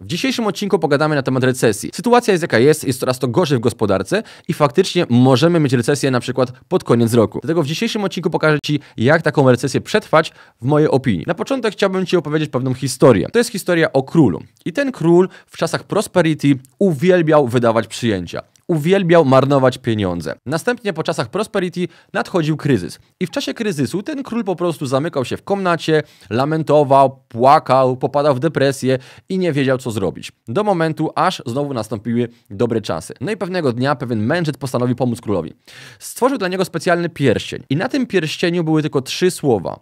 W dzisiejszym odcinku pogadamy na temat recesji. Sytuacja jest jaka jest, jest coraz to gorzej w gospodarce i faktycznie możemy mieć recesję na przykład pod koniec roku. Dlatego w dzisiejszym odcinku pokażę Ci, jak taką recesję przetrwać, w mojej opinii. Na początek chciałbym Ci opowiedzieć pewną historię. To jest historia o królu. I ten król w czasach prosperity uwielbiał wydawać przyjęcia uwielbiał marnować pieniądze. Następnie po czasach Prosperity nadchodził kryzys. I w czasie kryzysu ten król po prostu zamykał się w komnacie, lamentował, płakał, popadał w depresję i nie wiedział co zrobić. Do momentu, aż znowu nastąpiły dobre czasy. No i pewnego dnia pewien mędrzec postanowił pomóc królowi. Stworzył dla niego specjalny pierścień. I na tym pierścieniu były tylko trzy słowa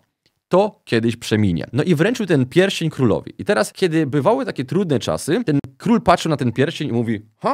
to kiedyś przeminie. No i wręczył ten pierścień królowi. I teraz, kiedy bywały takie trudne czasy, ten król patrzył na ten pierścień i mówi: Ha,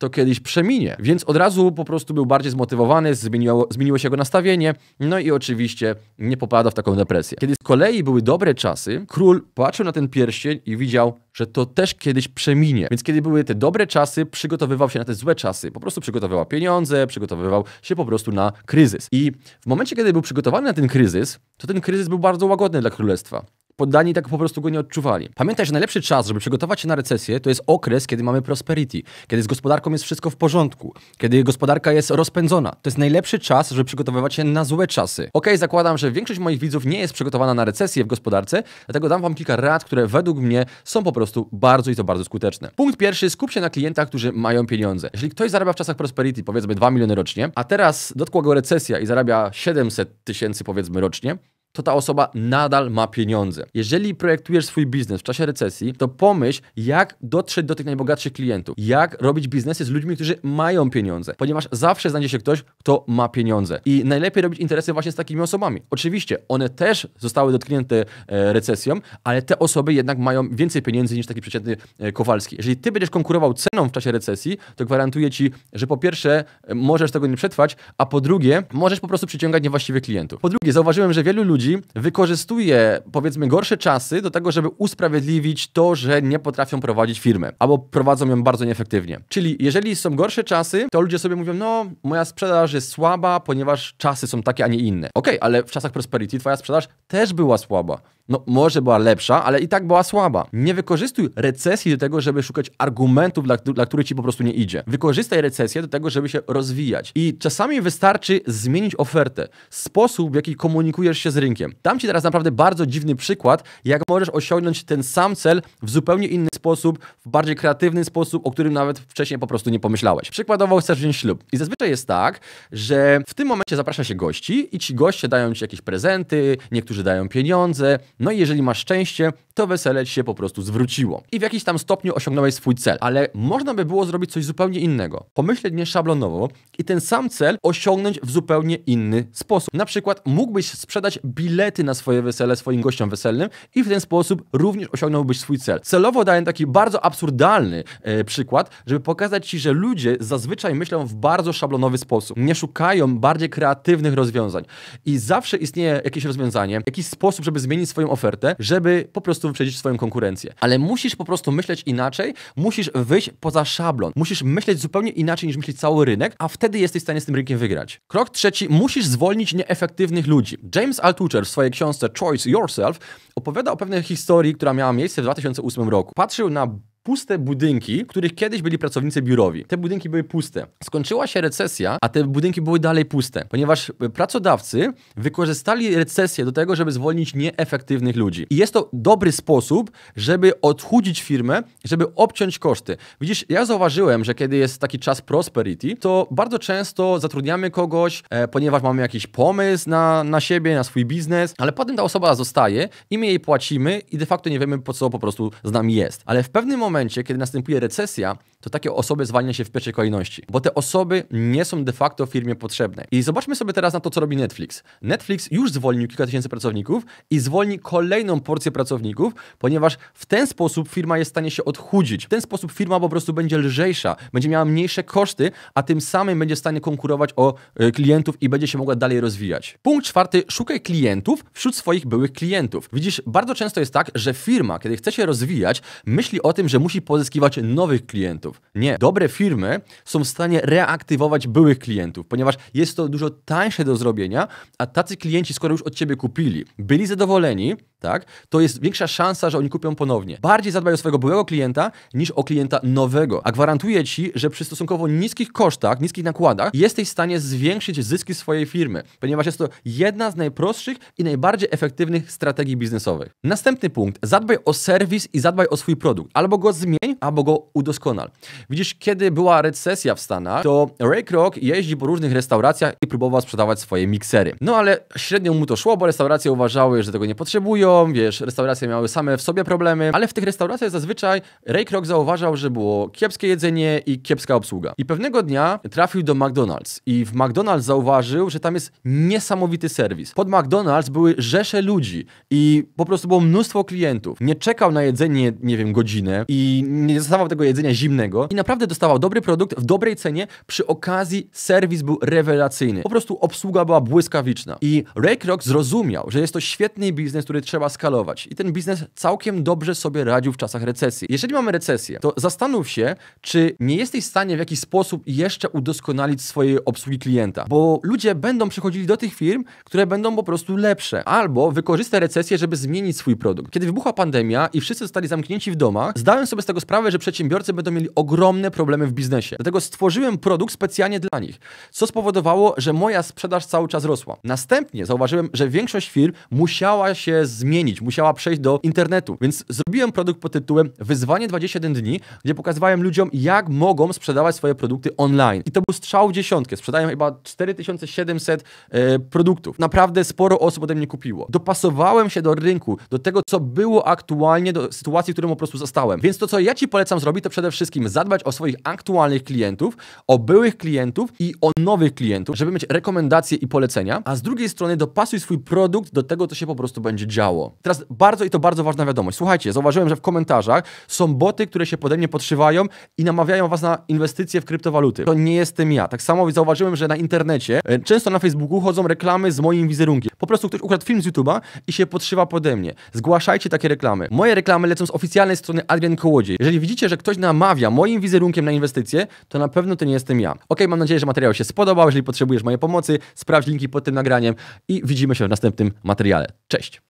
to kiedyś przeminie. Więc od razu po prostu był bardziej zmotywowany, zmieniło, zmieniło się jego nastawienie, no i oczywiście nie popadał w taką depresję. Kiedy z kolei były dobre czasy, król patrzył na ten pierścień i widział, że to też kiedyś przeminie. Więc kiedy były te dobre czasy, przygotowywał się na te złe czasy. Po prostu przygotowywał pieniądze, przygotowywał się po prostu na kryzys. I w momencie, kiedy był przygotowany na ten kryzys, to ten kryzys był bardzo łagodny dla królestwa poddani tak po prostu go nie odczuwali. Pamiętaj, że najlepszy czas, żeby przygotować się na recesję, to jest okres, kiedy mamy prosperity, kiedy z gospodarką jest wszystko w porządku, kiedy gospodarka jest rozpędzona. To jest najlepszy czas, żeby przygotowywać się na złe czasy. Ok, zakładam, że większość moich widzów nie jest przygotowana na recesję w gospodarce, dlatego dam wam kilka rad, które według mnie są po prostu bardzo i to bardzo skuteczne. Punkt pierwszy, skup się na klientach, którzy mają pieniądze. Jeżeli ktoś zarabia w czasach prosperity, powiedzmy 2 miliony rocznie, a teraz dotkła go recesja i zarabia 700 tysięcy powiedzmy rocznie, to ta osoba nadal ma pieniądze. Jeżeli projektujesz swój biznes w czasie recesji, to pomyśl, jak dotrzeć do tych najbogatszych klientów, jak robić biznesy z ludźmi, którzy mają pieniądze, ponieważ zawsze znajdzie się ktoś, kto ma pieniądze. I najlepiej robić interesy właśnie z takimi osobami. Oczywiście one też zostały dotknięte e, recesją, ale te osoby jednak mają więcej pieniędzy niż taki przeciętny e, Kowalski. Jeżeli ty będziesz konkurował ceną w czasie recesji, to gwarantuję ci, że po pierwsze e, możesz tego nie przetrwać, a po drugie możesz po prostu przyciągać niewłaściwych klientów. Po drugie, zauważyłem, że wielu ludzi ludzi wykorzystuje, powiedzmy, gorsze czasy do tego, żeby usprawiedliwić to, że nie potrafią prowadzić firmy albo prowadzą ją bardzo nieefektywnie. Czyli jeżeli są gorsze czasy, to ludzie sobie mówią, no, moja sprzedaż jest słaba, ponieważ czasy są takie, a nie inne. Okej, okay, ale w czasach prosperity twoja sprzedaż też była słaba no może była lepsza, ale i tak była słaba. Nie wykorzystuj recesji do tego, żeby szukać argumentów, dla, dla których ci po prostu nie idzie. Wykorzystaj recesję do tego, żeby się rozwijać. I czasami wystarczy zmienić ofertę, sposób, w jaki komunikujesz się z rynkiem. Dam ci teraz naprawdę bardzo dziwny przykład, jak możesz osiągnąć ten sam cel w zupełnie inny sposób, w bardziej kreatywny sposób, o którym nawet wcześniej po prostu nie pomyślałeś. Przykładowo chcesz wziąć ślub. I zazwyczaj jest tak, że w tym momencie zaprasza się gości i ci goście dają ci jakieś prezenty, niektórzy dają pieniądze, no i jeżeli masz szczęście, to wesele ci się po prostu zwróciło. I w jakiś tam stopniu osiągnąłeś swój cel, ale można by było zrobić coś zupełnie innego. Pomyśleć nie szablonowo i ten sam cel osiągnąć w zupełnie inny sposób. Na przykład mógłbyś sprzedać bilety na swoje wesele swoim gościom weselnym i w ten sposób również osiągnąłbyś swój cel. Celowo daję taki bardzo absurdalny e, przykład, żeby pokazać ci, że ludzie zazwyczaj myślą w bardzo szablonowy sposób. Nie szukają bardziej kreatywnych rozwiązań. I zawsze istnieje jakieś rozwiązanie, jakiś sposób, żeby zmienić swoją ofertę, żeby po prostu wyprzedzić swoją konkurencję. Ale musisz po prostu myśleć inaczej, musisz wyjść poza szablon, musisz myśleć zupełnie inaczej niż myśli cały rynek, a wtedy jesteś w stanie z tym rynkiem wygrać. Krok trzeci, musisz zwolnić nieefektywnych ludzi. James Altucher w swojej książce Choice Yourself opowiada o pewnej historii, która miała miejsce w 2008 roku. Patrzył na puste budynki, w których kiedyś byli pracownicy biurowi. Te budynki były puste. Skończyła się recesja, a te budynki były dalej puste, ponieważ e, pracodawcy wykorzystali recesję do tego, żeby zwolnić nieefektywnych ludzi. I jest to dobry sposób, żeby odchudzić firmę, żeby obciąć koszty. Widzisz, ja zauważyłem, że kiedy jest taki czas prosperity, to bardzo często zatrudniamy kogoś, e, ponieważ mamy jakiś pomysł na, na siebie, na swój biznes, ale potem ta osoba zostaje i my jej płacimy i de facto nie wiemy, po co po prostu z nami jest. Ale w pewnym momencie momencie, kiedy następuje recesja, to takie osoby zwalnia się w pierwszej kolejności, bo te osoby nie są de facto firmie potrzebne. I zobaczmy sobie teraz na to, co robi Netflix. Netflix już zwolnił kilka tysięcy pracowników i zwolni kolejną porcję pracowników, ponieważ w ten sposób firma jest w stanie się odchudzić. W ten sposób firma po prostu będzie lżejsza, będzie miała mniejsze koszty, a tym samym będzie w stanie konkurować o e, klientów i będzie się mogła dalej rozwijać. Punkt czwarty, szukaj klientów wśród swoich byłych klientów. Widzisz, bardzo często jest tak, że firma, kiedy chce się rozwijać, myśli o tym, że musi pozyskiwać nowych klientów. Nie, dobre firmy są w stanie reaktywować byłych klientów, ponieważ jest to dużo tańsze do zrobienia, a tacy klienci, skoro już od ciebie kupili, byli zadowoleni, tak, to jest większa szansa, że oni kupią ponownie. Bardziej zadbaj o swojego byłego klienta niż o klienta nowego. A gwarantuję ci, że przy stosunkowo niskich kosztach, niskich nakładach jesteś w stanie zwiększyć zyski swojej firmy, ponieważ jest to jedna z najprostszych i najbardziej efektywnych strategii biznesowych. Następny punkt. Zadbaj o serwis i zadbaj o swój produkt. Albo go zmień, albo go udoskonal. Widzisz, kiedy była recesja w Stanach, to Ray Kroc jeździ po różnych restauracjach i próbował sprzedawać swoje miksery. No ale średnio mu to szło, bo restauracje uważały, że tego nie potrzebują, wiesz, restauracje miały same w sobie problemy, ale w tych restauracjach zazwyczaj Ray Kroc zauważał, że było kiepskie jedzenie i kiepska obsługa. I pewnego dnia trafił do McDonald's i w McDonald's zauważył, że tam jest niesamowity serwis. Pod McDonald's były rzesze ludzi i po prostu było mnóstwo klientów. Nie czekał na jedzenie, nie wiem, godzinę i nie dostawał tego jedzenia zimnego i naprawdę dostawał dobry produkt w dobrej cenie. Przy okazji serwis był rewelacyjny. Po prostu obsługa była błyskawiczna. I Ray Kroc zrozumiał, że jest to świetny biznes, który trzeba trzeba skalować. I ten biznes całkiem dobrze sobie radził w czasach recesji. Jeżeli mamy recesję, to zastanów się, czy nie jesteś w stanie w jakiś sposób jeszcze udoskonalić swojej obsługi klienta, bo ludzie będą przychodzili do tych firm, które będą po prostu lepsze, albo wykorzysta recesję, żeby zmienić swój produkt. Kiedy wybuchła pandemia i wszyscy zostali zamknięci w domach, zdałem sobie z tego sprawę, że przedsiębiorcy będą mieli ogromne problemy w biznesie. Dlatego stworzyłem produkt specjalnie dla nich, co spowodowało, że moja sprzedaż cały czas rosła. Następnie zauważyłem, że większość firm musiała się zmienić zmienić, musiała przejść do internetu. Więc zrobiłem produkt pod tytułem Wyzwanie 21 dni, gdzie pokazywałem ludziom, jak mogą sprzedawać swoje produkty online. I to był strzał w dziesiątkę. Sprzedają chyba 4700 e, produktów. Naprawdę sporo osób ode mnie kupiło. Dopasowałem się do rynku, do tego, co było aktualnie, do sytuacji, w której po prostu zostałem. Więc to, co ja Ci polecam zrobić, to przede wszystkim zadbać o swoich aktualnych klientów, o byłych klientów i o nowych klientów, żeby mieć rekomendacje i polecenia, a z drugiej strony dopasuj swój produkt do tego, co się po prostu będzie działo. Teraz bardzo i to bardzo ważna wiadomość. Słuchajcie, zauważyłem, że w komentarzach są boty, które się pode mnie podszywają i namawiają was na inwestycje w kryptowaluty. To nie jestem ja. Tak samo zauważyłem, że na internecie e, często na Facebooku chodzą reklamy z moim wizerunkiem. Po prostu ktoś ukradł film z YouTube'a i się podszywa pode mnie. Zgłaszajcie takie reklamy. Moje reklamy lecą z oficjalnej strony Adrian Kołodziej. Jeżeli widzicie, że ktoś namawia moim wizerunkiem na inwestycje, to na pewno to nie jestem ja. Ok, mam nadzieję, że materiał się spodobał. Jeżeli potrzebujesz mojej pomocy, sprawdź linki pod tym nagraniem i widzimy się w następnym materiale. Cześć!